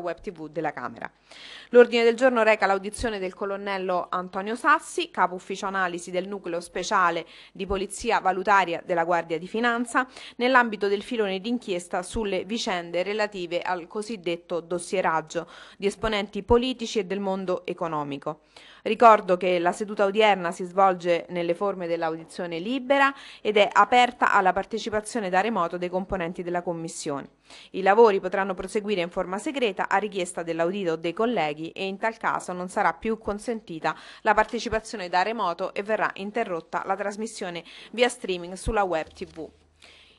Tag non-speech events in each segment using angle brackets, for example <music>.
web tv della Camera. L'ordine del giorno reca l'audizione del colonnello Antonio Sassi, capo ufficio analisi del nucleo speciale di polizia valutaria della Guardia di Finanza, nell'ambito del filone d'inchiesta sulle vicende relative al cosiddetto dossieraggio di esponenti politici e del mondo economico. Ricordo che la seduta odierna si svolge nelle forme dell'audizione libera ed è aperta alla partecipazione da remoto dei componenti della Commissione. I lavori potranno proseguire in forma segreta a richiesta dell'audito o dei colleghi e in tal caso non sarà più consentita la partecipazione da remoto e verrà interrotta la trasmissione via streaming sulla web TV.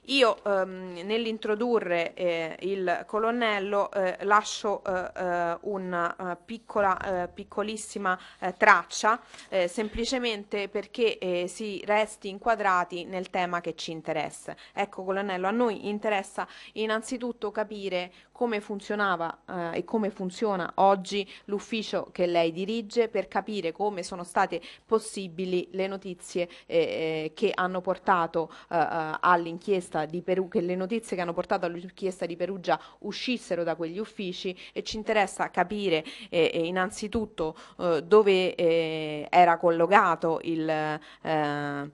Io ehm, nell'introdurre eh, il colonnello eh, lascio eh, eh una eh, piccola, eh, piccolissima traccia semplicemente perché si resti inquadrati nel tema che ci interessa. Ecco colonnello, a noi interessa innanzitutto capire come funzionava e come funziona oggi l'ufficio che lei dirige per capire come sono state possibili le notizie che hanno portato all'inchiesta richiesta di Peru, che le notizie che hanno portato all'inchiesta di Perugia uscissero da quegli uffici e ci interessa capire eh, innanzitutto eh, dove eh, era collocato il eh,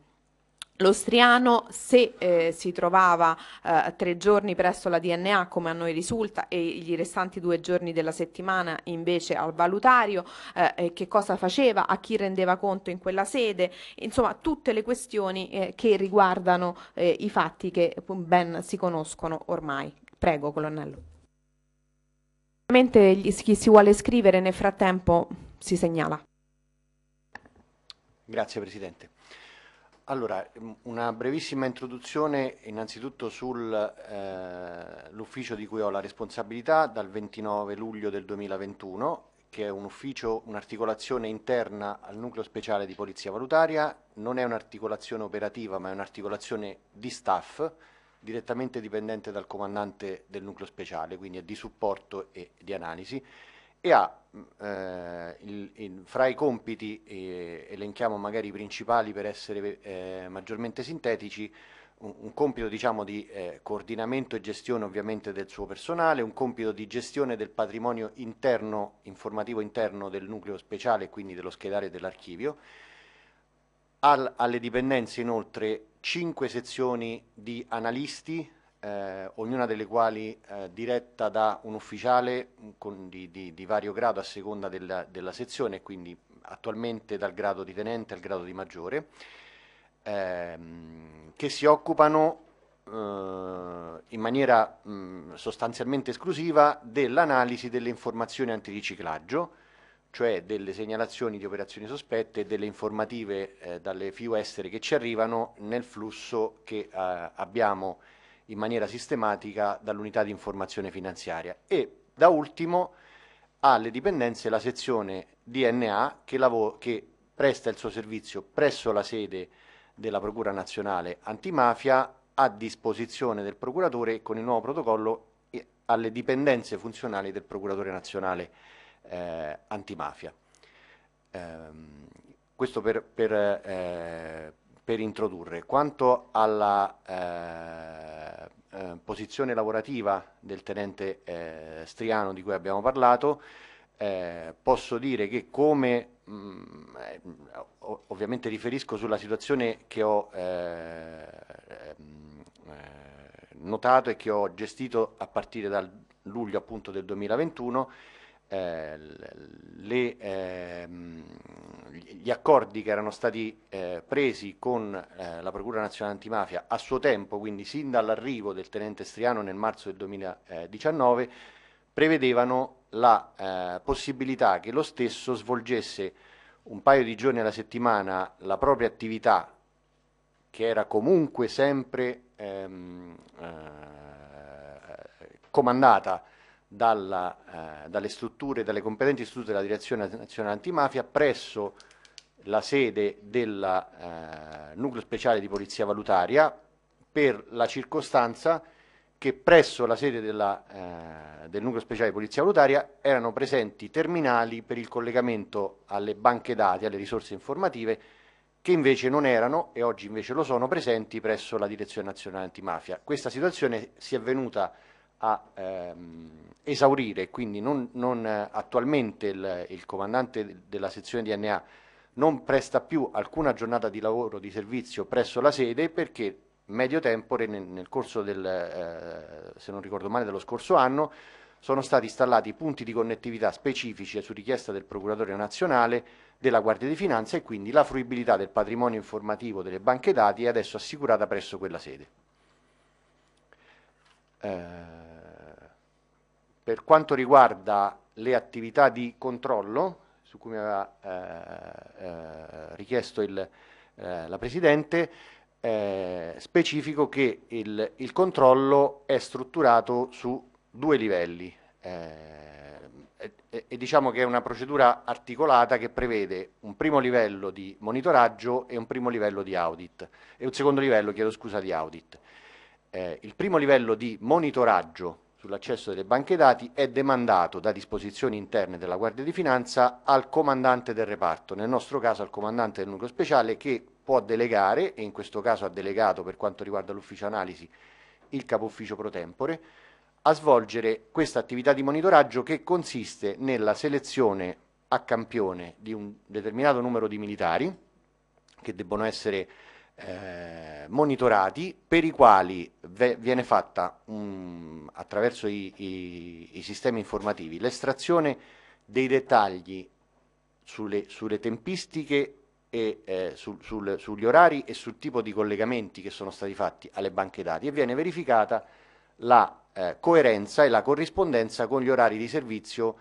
L'Ostriano, se eh, si trovava eh, tre giorni presso la DNA, come a noi risulta, e gli restanti due giorni della settimana invece al valutario, eh, eh che cosa faceva, a chi rendeva conto in quella sede, insomma tutte le questioni eh, che riguardano eh, i fatti che ben si conoscono ormai. Prego, colonnello. Ovviamente chi si vuole scrivere nel frattempo si segnala. Grazie Presidente. Allora, una brevissima introduzione innanzitutto sull'ufficio eh, di cui ho la responsabilità dal 29 luglio del 2021, che è un ufficio, un'articolazione interna al nucleo speciale di polizia valutaria, non è un'articolazione operativa ma è un'articolazione di staff direttamente dipendente dal comandante del nucleo speciale, quindi è di supporto e di analisi e ha mm, eh, il, il, fra i compiti, eh, elenchiamo magari i principali per essere eh, maggiormente sintetici, un, un compito diciamo, di eh, coordinamento e gestione ovviamente del suo personale, un compito di gestione del patrimonio interno, informativo interno del nucleo speciale, quindi dello schedario e dell'archivio, Al, alle dipendenze inoltre cinque sezioni di analisti eh, ognuna delle quali eh, diretta da un ufficiale con, di, di, di, vario grado a seconda della, della, sezione, quindi attualmente dal grado di tenente al grado di maggiore, ehm, che si occupano eh, in maniera mh, mm, sostanzialmente esclusiva dell'analisi delle informazioni antiriciclaggio, cioè delle segnalazioni di operazioni sospette e delle informative eh, dalle FIU estere che ci arrivano nel flusso che eh, abbiamo in maniera sistematica dall'unità di informazione finanziaria e da ultimo alle dipendenze la sezione DNA che, che presta il suo servizio presso la sede della Procura Nazionale Antimafia a disposizione del procuratore con il nuovo protocollo alle dipendenze funzionali del procuratore nazionale eh, antimafia. Eh, questo per, per eh, per introdurre. Quanto alla eh, eh, posizione lavorativa del tenente eh, Striano di cui abbiamo parlato, eh, posso dire che come mh, mm, eh, ovviamente riferisco sulla situazione che ho eh, notato e che ho gestito a partire dal luglio appunto del 2021, le, ehm, gli accordi che erano stati eh, presi con eh, la Procura Nazionale Antimafia a suo tempo, quindi sin dall'arrivo del tenente Striano nel marzo del 2019, prevedevano la eh, possibilità che lo stesso svolgesse un paio di giorni alla settimana la propria attività, che era comunque sempre ehm, eh, comandata dalla, eh, dalle strutture, dalle competenti strutture della Direzione Nazionale Antimafia presso la sede del eh, nucleo speciale di polizia valutaria per la circostanza che presso la sede della, eh, del nucleo speciale di polizia valutaria erano presenti terminali per il collegamento alle banche dati, alle risorse informative, che invece non erano e oggi invece lo sono presenti presso la Direzione Nazionale Antimafia. Questa situazione si è venuta a ehm, esaurire, quindi non, non, eh, attualmente il, il comandante della sezione DNA non presta più alcuna giornata di lavoro di servizio presso la sede perché medio tempore nel, corso del, eh, se non ricordo male, dello scorso anno sono stati installati punti di connettività specifici su richiesta del Procuratore nazionale della Guardia di Finanza e quindi la fruibilità del patrimonio informativo delle banche dati è adesso assicurata presso quella sede. Eh, per quanto riguarda le attività di controllo, su cui mi aveva eh, eh, richiesto il, eh, la Presidente, specifico che il, il, controllo è strutturato su due livelli e, diciamo che è una procedura articolata che prevede un primo livello di monitoraggio e un primo livello di audit e un secondo livello, chiedo scusa, di audit. Eh, il primo livello di monitoraggio sull'accesso delle banche dati è demandato da disposizioni interne della Guardia di Finanza al comandante del reparto, nel nostro caso al comandante del nucleo speciale che può delegare, e in questo caso ha delegato per quanto riguarda l'ufficio analisi il capo ufficio pro tempore, a svolgere questa attività di monitoraggio che consiste nella selezione a campione di un determinato numero di militari che debbono essere eh, monitorati per i quali viene fatta um, attraverso i, i, i, sistemi informativi l'estrazione dei dettagli sulle, sulle tempistiche e, eh, sul, sul, sugli orari e sul tipo di collegamenti che sono stati fatti alle banche dati e viene verificata la eh, coerenza e la corrispondenza con gli orari di servizio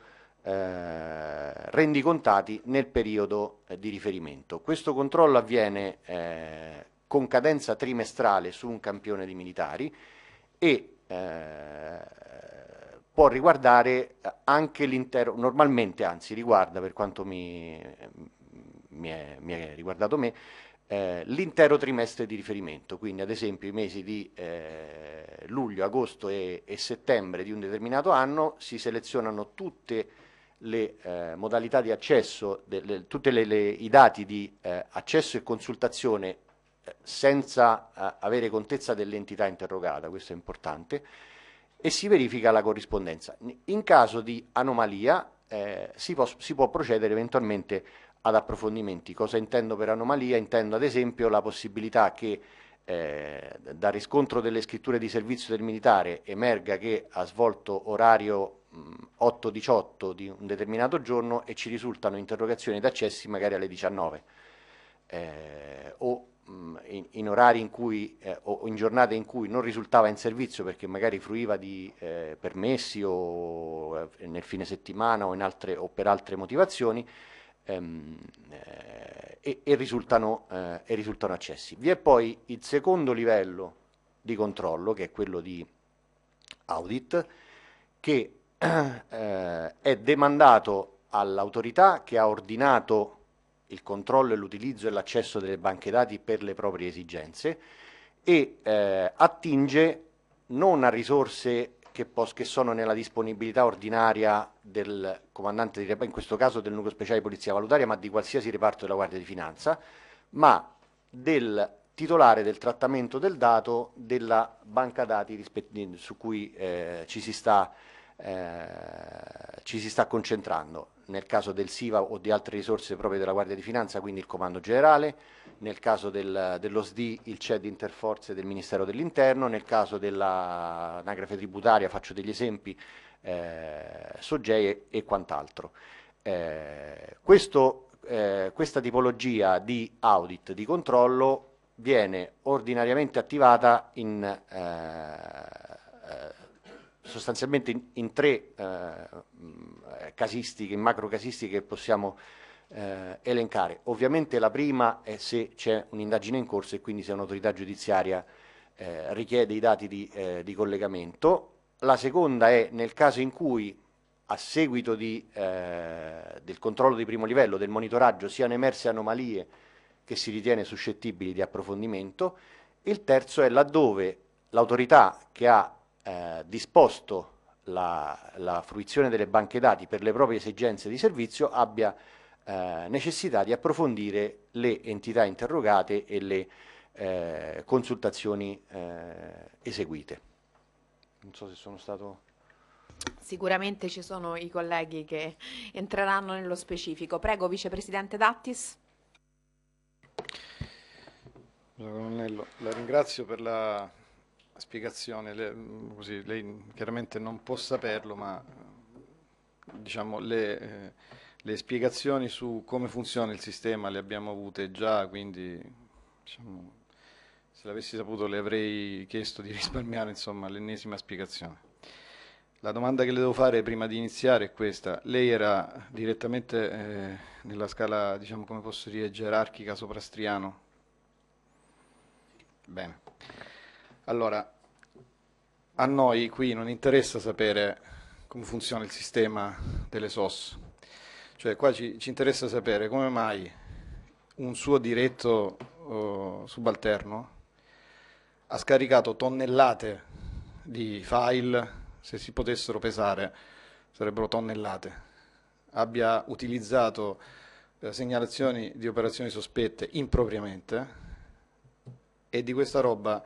eh, rendicontati nel periodo eh, di riferimento. Questo controllo avviene eh, con cadenza trimestrale su un campione di militari e eh, può riguardare eh, anche l'intero, normalmente anzi riguarda per quanto mi, mm, mi, è, mi è, riguardato me, eh, l'intero trimestre di riferimento, quindi ad esempio i mesi di luglio, agosto e, e settembre di un determinato anno si selezionano tutte le le eh, modalità di accesso, tutti i dati di eh, accesso e consultazione eh, senza eh, avere contezza dell'entità interrogata, questo è importante, e si verifica la corrispondenza. In caso di anomalia eh, si può, si, può, procedere eventualmente ad approfondimenti. Cosa intendo per anomalia? Intendo ad esempio la possibilità che eh, da riscontro delle scritture di servizio del militare emerga che ha svolto orario 8-18 mm, di un determinato giorno e ci risultano interrogazioni ed accessi magari alle 19 eh, o mm, in, in, orari in cui eh, o in giornate in cui non risultava in servizio perché magari fruiva di eh, permessi o eh, nel fine settimana o, altre, o per altre motivazioni ehm, eh, e, e, risultano, eh, e risultano accessi. Vi è poi il secondo livello di controllo che è quello di audit che eh, è demandato all'autorità che ha ordinato il controllo e l'utilizzo e l'accesso delle banche dati per le proprie esigenze e eh, attinge non a risorse che, che, sono nella disponibilità ordinaria del comandante, di, in questo caso del nucleo speciale di polizia valutaria, ma di qualsiasi reparto della Guardia di Finanza, ma del titolare del trattamento del dato della banca dati su cui eh, ci si sta eh, ci si sta concentrando nel caso del SIVA o di altre risorse proprie della Guardia di Finanza, quindi il Comando Generale, nel caso del, dello SD il CED Interforze del Ministero dell'Interno, nel caso dell'anagrafe tributaria, faccio degli esempi, eh, SOGEI e, e quant'altro. Eh, eh, questa tipologia di audit, di controllo, viene ordinariamente attivata in eh, eh, sostanzialmente in, in tre eh, casistiche, in macro casistiche che possiamo eh, elencare. Ovviamente la prima è se c'è un'indagine in corso e quindi se un'autorità giudiziaria eh, richiede i dati di, eh, di, collegamento. La seconda è nel caso in cui a seguito di, eh, del controllo di primo livello, del monitoraggio, siano emerse anomalie che si ritiene suscettibili di approfondimento. Il terzo è laddove l'autorità che ha eh, disposto la, la, fruizione delle banche dati per le proprie esigenze di servizio abbia eh, necessità di approfondire le entità interrogate e le eh, consultazioni eh, eseguite. Non so se sono stato... Sicuramente ci sono i colleghi che entreranno nello specifico. Prego, Vicepresidente Dattis. Colonnello, la ringrazio per la spiegazione, le, mm, così, lei chiaramente non può saperlo, ma mm, diciamo, le, eh, le, spiegazioni su come funziona il sistema le abbiamo avute già, quindi diciamo, se l'avessi saputo le avrei chiesto di <laughs> risparmiare l'ennesima spiegazione. La domanda che le devo fare prima di iniziare è questa. Lei era direttamente eh, nella scala, diciamo come posso dire, gerarchica sopra Striano? Bene. Allora, a noi qui non interessa sapere come funziona il sistema delle SOS, cioè qua ci, ci interessa sapere come mai un suo diretto oh, subalterno ha scaricato tonnellate di file, se si potessero pesare sarebbero tonnellate, abbia utilizzato eh, segnalazioni di operazioni sospette impropriamente e di questa roba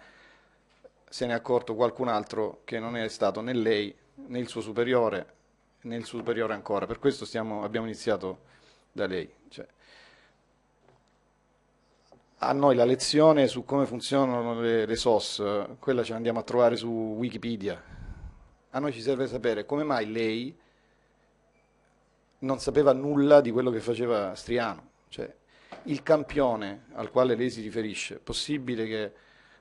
se ne è accorto qualcun altro che non è stato né lei né il suo superiore né il superiore ancora. Per questo stiamo, abbiamo iniziato da lei. Cioè, a noi la lezione su come funzionano le, le SOS, quella ce la andiamo a trovare su Wikipedia. A noi ci serve sapere come mai lei non sapeva nulla di quello che faceva Striano. Cioè, il campione al quale lei si riferisce, possibile che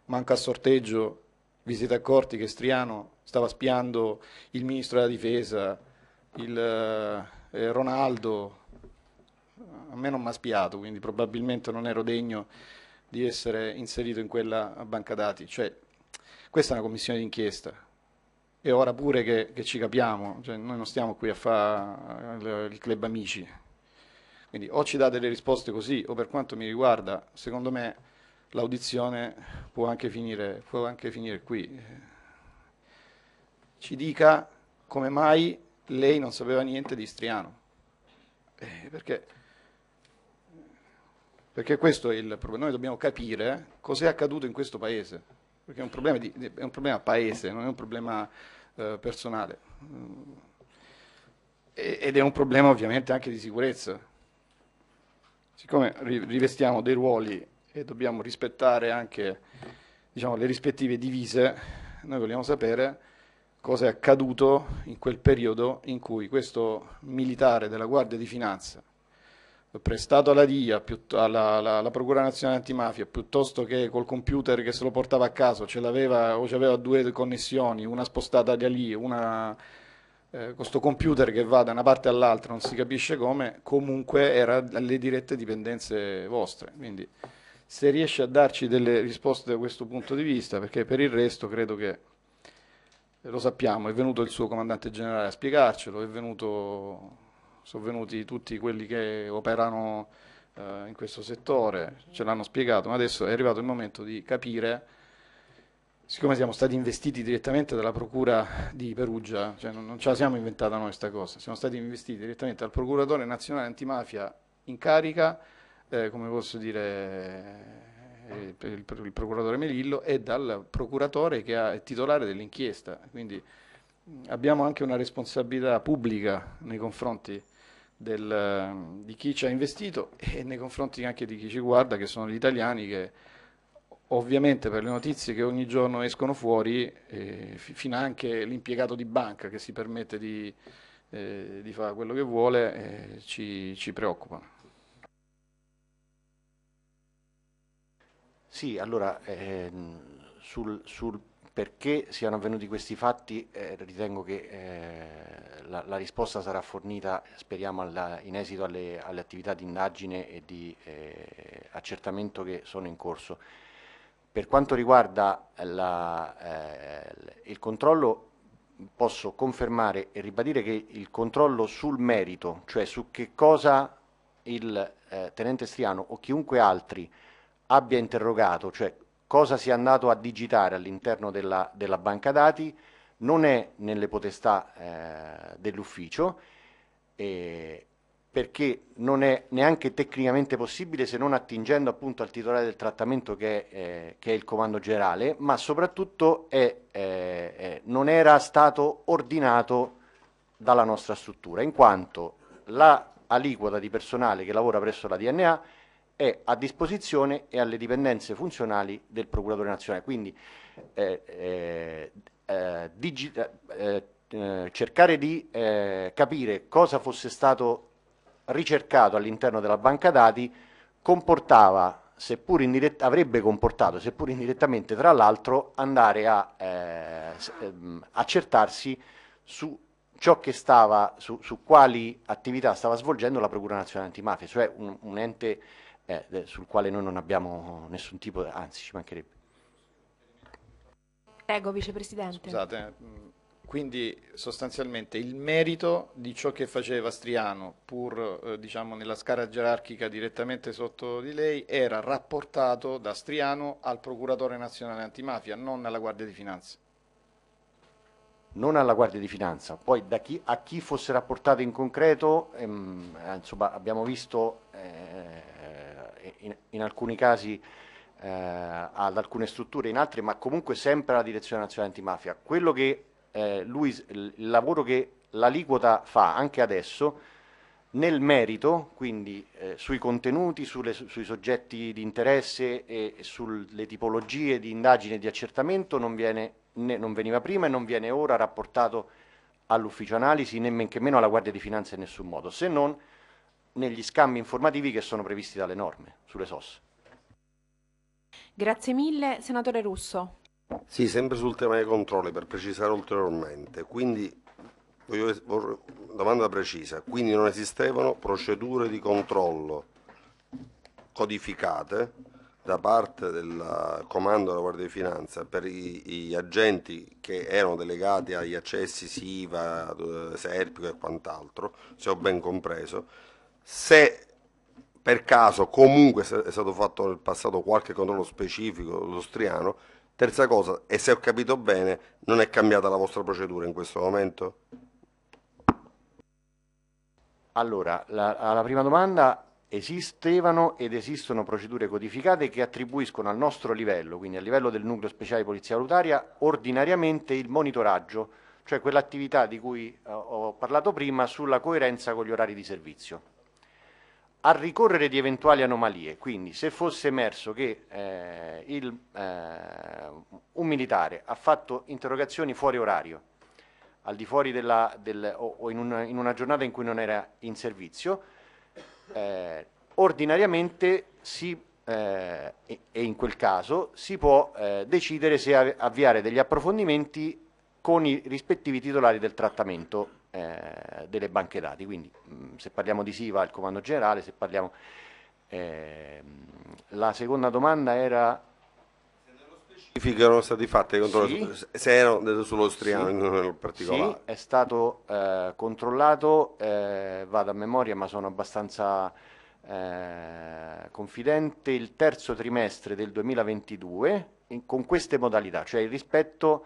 manca a sorteggio vi siete accorti che Striano stava spiando il ministro della difesa, il eh, Ronaldo? A me non mi ha spiato, quindi probabilmente non ero degno di essere inserito in quella banca dati. Cioè, questa è una commissione d'inchiesta, e ora pure che, che ci capiamo, cioè, noi non stiamo qui a fare il club amici. Quindi o ci date le risposte così, o per quanto mi riguarda, secondo me l'audizione può, può, anche finire qui. Ci dica come mai lei non sapeva niente di Striano. Eh, perché? Perché questo è il problema. Noi dobbiamo capire cos'è accaduto in questo paese. Perché è un problema, di, è un problema paese, non è un problema eh, personale. Ed è un problema ovviamente anche di sicurezza. Siccome rivestiamo dei ruoli e dobbiamo rispettare anche diciamo, le rispettive divise, noi vogliamo sapere cosa è accaduto in quel periodo in cui questo militare della Guardia di Finanza, prestato alla DIA, alla, alla, alla Procura Nazionale Antimafia, piuttosto che col computer che se lo portava a caso, ce l'aveva o ce aveva due connessioni, una spostata da lì, una eh, questo computer che va da una parte all'altra, non si capisce come, comunque era alle dirette dipendenze vostre. Quindi se riesce a darci delle risposte da questo punto di vista, perché per il resto credo che lo sappiamo, è venuto il suo comandante generale a spiegarcelo, venuto, sono venuti tutti quelli che operano eh, in questo settore, ce l'hanno spiegato, ma adesso è arrivato il momento di capire, siccome siamo stati investiti direttamente dalla Procura di Perugia, cioè non, non ce la siamo inventata noi questa cosa, siamo stati investiti direttamente dal Procuratore Nazionale Antimafia in carica, eh, come posso dire, eh, il, il, il, procuratore Melillo e dal procuratore che è titolare dell'inchiesta. Quindi abbiamo anche una responsabilità pubblica nei confronti del, di chi ci ha investito e nei confronti anche di chi ci guarda, che sono gli italiani che ovviamente per le notizie che ogni giorno escono fuori, eh, fino anche l'impiegato di banca che si permette di, eh, di fare quello che vuole, eh, ci, ci preoccupano. Sì, allora ehm, sul, sul, perché siano avvenuti questi fatti eh, ritengo che eh, la, la, risposta sarà fornita, speriamo, alla, in esito alle, alle, attività di indagine e di eh, accertamento che sono in corso. Per quanto riguarda la, eh, il controllo, posso confermare e ribadire che il controllo sul merito, cioè su che cosa il eh, tenente Striano o chiunque altri abbia interrogato, cioè cosa si è andato a digitare all'interno della, della, banca dati, non è nelle potestà eh, dell'ufficio, eh, perché non è neanche tecnicamente possibile se non attingendo appunto al titolare del trattamento che è, eh, che è il comando generale, ma soprattutto è, eh, non era stato ordinato dalla nostra struttura, in quanto la aliquota di personale che lavora presso la DNA è a disposizione e alle dipendenze funzionali del procuratore nazionale. Quindi eh, eh, eh, eh, eh cercare di eh, capire cosa fosse stato ricercato all'interno della banca dati comportava, seppur avrebbe comportato, seppur indirettamente tra l'altro, andare a ehm, accertarsi su ciò che stava, su, su, quali attività stava svolgendo la Procura Nazionale Antimafia, cioè un, un ente eh, sul quale noi non abbiamo nessun tipo, anzi ci mancherebbe. Prego, Vicepresidente. Scusate, mm, quindi sostanzialmente il merito di ciò che faceva Striano, pur eh, diciamo, nella scala gerarchica direttamente sotto di lei, era rapportato da Striano al Procuratore Nazionale Antimafia, non alla Guardia di Finanza. Non alla Guardia di Finanza, poi chi, a chi fosse rapportato in concreto, ehm, insomma, abbiamo visto... Eh, in, in alcuni casi eh, ad alcune strutture, in altre, ma comunque sempre alla Direzione Nazionale Antimafia. Quello che eh, lui, il lavoro che l'aliquota fa anche adesso, nel merito, quindi eh, sui contenuti, sulle, sui soggetti di interesse e sulle tipologie di indagine e di accertamento non, viene, né, non veniva prima e non viene ora rapportato all'ufficio analisi, né men che meno alla Guardia di Finanza in nessun modo, se non negli scambi informativi che sono previsti dalle norme sulle SOS. Grazie mille, senatore Russo. Sì, sempre sul tema dei controlli per precisare ulteriormente, quindi voglio, domanda precisa, quindi non esistevano procedure di controllo codificate da parte del comando della Guardia di Finanza per gli agenti che erano delegati agli accessi SIVA, eh, Serpico e quant'altro, se ho ben compreso, se per caso comunque è stato fatto nel passato qualche controllo specifico l'ostriano, terza cosa, e se ho capito bene, non è cambiata la vostra procedura in questo momento? Allora, la, alla prima domanda esistevano ed esistono procedure codificate che attribuiscono al nostro livello, quindi a livello del nucleo speciale di polizia valutaria, ordinariamente il monitoraggio, cioè quell'attività di cui eh, ho parlato prima sulla coerenza con gli orari di servizio a ricorrere di eventuali anomalie, quindi se fosse emerso che eh, il, eh, un militare ha fatto interrogazioni fuori orario, al di fuori della, del, o, o in, un, in, una giornata in cui non era in servizio, eh, ordinariamente si, eh, e, e, in quel caso si può eh, decidere se avviare degli approfondimenti con i rispettivi titolari del trattamento eh, delle banche dati. Quindi mh, mm, se parliamo di SIVA il comando generale, se parliamo... Eh, la seconda domanda era... Se erano stati fatti controlli, sì. se erano sull'Ostriano sì. in particolare. Sì, è stato eh, controllato, eh, vado a memoria ma sono abbastanza eh, confidente, il terzo trimestre del 2022 in, con queste modalità, cioè il rispetto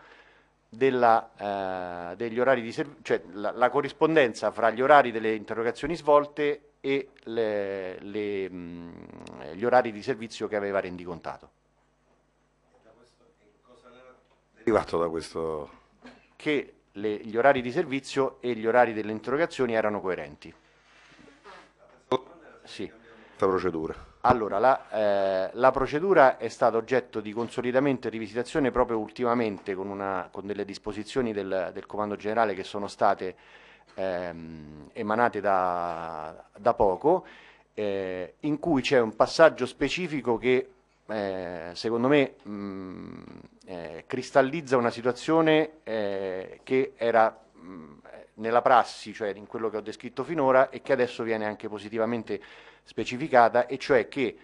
della, eh, degli orari di servizio, cioè la, la, corrispondenza fra gli orari delle interrogazioni svolte e le, le, mh, mm, gli orari di servizio che aveva rendicontato. Da questo, cosa è derivato da questo? Che le, gli orari di servizio e gli orari delle interrogazioni erano coerenti. Sì. Questa procedura. Allora, la, eh, la, procedura è stata oggetto di consolidamento e rivisitazione proprio ultimamente con, una, con delle disposizioni del, del, Comando Generale che sono state ehm, emanate da, da poco, eh, in cui c'è un passaggio specifico che eh, secondo me mh, mm, eh, cristallizza una situazione eh, che era mh, mm, nella prassi, cioè in quello che ho descritto finora e che adesso viene anche positivamente specificata, e cioè che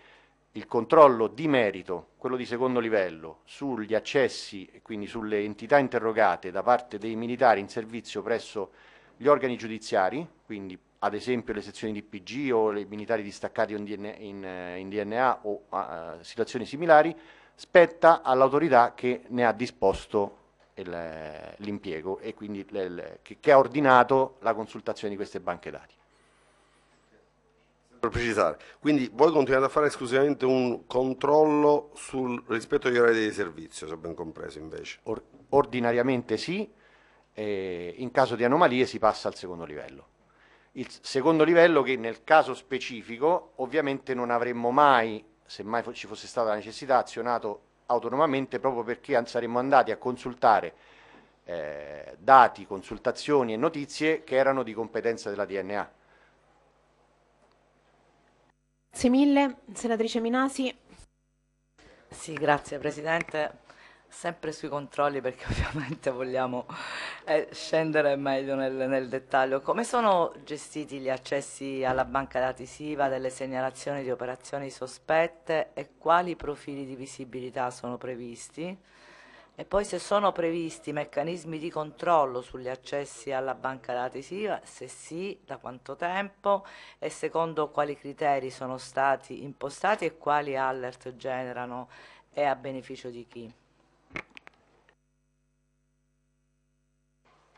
il controllo di merito, quello di secondo livello, sugli accessi e quindi sulle entità interrogate da parte dei militari in servizio presso gli organi giudiziari, quindi ad esempio le sezioni di PG o i militari distaccati in DNA, in, in DNA o uh, situazioni similari, spetta all'autorità che ne ha disposto l'impiego e quindi che, che ha ordinato la consultazione di queste banche dati. Per precisare, quindi voi continuate a fare esclusivamente un controllo sul rispetto agli orari di servizio, se ho ben compreso invece. Or ordinariamente sì, eh, in caso di anomalie si passa al secondo livello. Il secondo livello che nel caso specifico ovviamente non avremmo mai, se mai ci fosse stata la necessità, azionato autonomamente proprio perché saremmo andati a consultare eh, dati, consultazioni e notizie che erano di competenza della DNA. Grazie mille, senatrice Minasi. Sì, grazie Presidente. Sempre sui controlli perché <laughs> ovviamente vogliamo eh, scendere meglio nel, nel, dettaglio. Come sono gestiti gli accessi alla banca dati SIVA delle segnalazioni di operazioni sospette e quali profili di visibilità sono previsti? E poi se sono previsti meccanismi di controllo sugli accessi alla banca dati SIVA, se sì, da quanto tempo e secondo quali criteri sono stati impostati e quali alert generano e a beneficio di chi?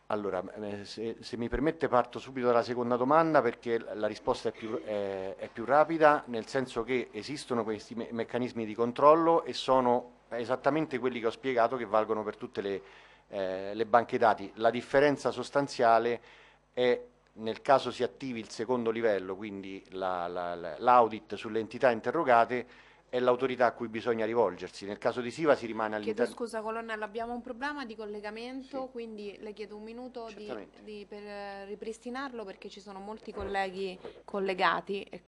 Allora, eh, se, se, mi permette parto subito dalla seconda domanda perché la risposta è più, eh, è più rapida, nel senso che esistono questi meccanismi di controllo e sono eh, esattamente quelli che ho spiegato che valgono per tutte le, eh, le banche dati. La differenza sostanziale è nel caso si attivi il secondo livello, quindi l'audit la, la, sulle entità interrogate, è l'autorità a cui bisogna rivolgersi. Nel caso di Siva si rimane all'interno. Chiedo scusa colonnello, abbiamo un problema di collegamento, sì. quindi le chiedo un minuto di, di, per eh, ripristinarlo perché ci sono molti colleghi collegati e